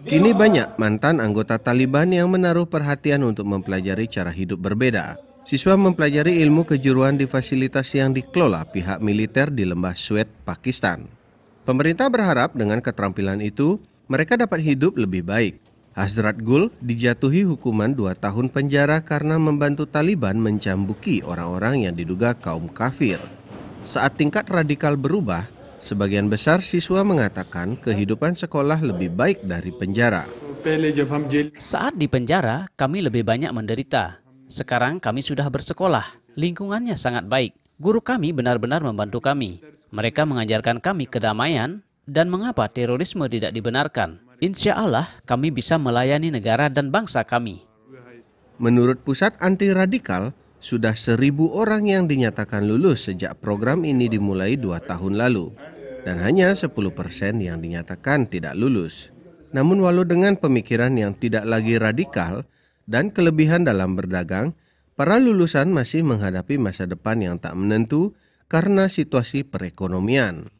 Kini banyak mantan anggota Taliban yang menaruh perhatian untuk mempelajari cara hidup berbeda. Siswa mempelajari ilmu kejuruan di fasilitas yang dikelola pihak militer di lembah Swet, Pakistan. Pemerintah berharap dengan keterampilan itu, mereka dapat hidup lebih baik. Hazrat Gul dijatuhi hukuman dua tahun penjara karena membantu Taliban mencambuki orang-orang yang diduga kaum kafir. Saat tingkat radikal berubah, Sebagian besar siswa mengatakan kehidupan sekolah lebih baik dari penjara. Saat di penjara, kami lebih banyak menderita. Sekarang kami sudah bersekolah. Lingkungannya sangat baik. Guru kami benar-benar membantu kami. Mereka mengajarkan kami kedamaian dan mengapa terorisme tidak dibenarkan. Insya Allah kami bisa melayani negara dan bangsa kami. Menurut Pusat Anti Radikal, sudah seribu orang yang dinyatakan lulus sejak program ini dimulai dua tahun lalu dan hanya 10% yang dinyatakan tidak lulus. Namun walau dengan pemikiran yang tidak lagi radikal dan kelebihan dalam berdagang, para lulusan masih menghadapi masa depan yang tak menentu karena situasi perekonomian.